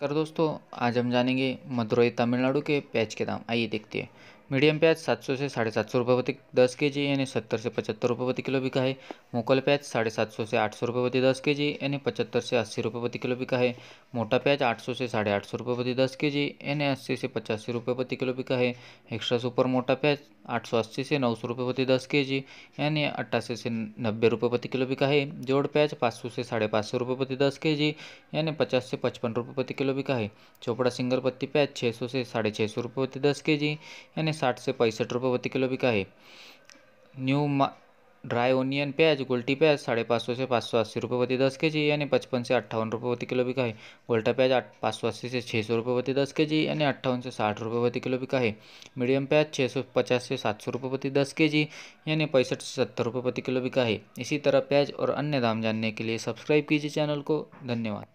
कर दोस्तों आज हम जानेंगे मदुरई तमिलनाडु के प्याज के दाम आइए देखते हैं मीडियम प्याज 700 से साढ़े सात सौ रुपये प्रति दस के जी यानी सत्तर से पचहत्तर रुपये प्रति किलो बिका है मोकल प्याज साढ़े सात सौ से आठ सौ रुपये प्रति दस के जी यानी पचहत्तर से अस्सी रुपये प्रति किलो बिका है मोटा प्याज आठ सौ से साढ़े आठ सौ रुपये प्रति दस के जी यानी अस्सी से पचासी रुपये प्रति किलो बिका है एक्स्ट्रा सुपर मोटा प्याज आठ सौ अस्सी से नौ सौ रुपये प्रति दस के जी यानी अट्ठासी से नब्बे रुपये प्रति किलो बिका है जोड़ प्याज पाँच सौ से साढ़े पाँच सौ रुपये प्रति दस के जी यानी पचास से पचपन रुपये प्रति किलो बिका है चोपड़ा सिंगल पत्ती प्याज छः सौ से साढ़े छः सौ रुपये प्रति दस के जी यानी साठ से पैंसठ रुपये प्रति किलो बिका है न्यू मा ड्राई ओनियन प्याज गोल्टी प्याज साढ़े पाँच सौ से पाँच सौ अस्सी रुपये प्रति दस के जी यानी पचपन से अट्ठावन रुपये प्रति किलो बिका है गोल्टा प्याज आठ पाँच सौ अस्सी से छः सौ रुपये प्रति दस के जी यानी अट्ठावन से साठ रुपये प्रति किलो बिका है मीडियम प्याज छः सौ पचास से सात सौ रुपये प्रति दस के जी यानी पैंसठ से सत्तर रुपये प्रति किलो बिका है इसी तरह प्याज और अन्य दाम जानने के लिए सब्सक्राइब कीजिए चैनल को धन्यवाद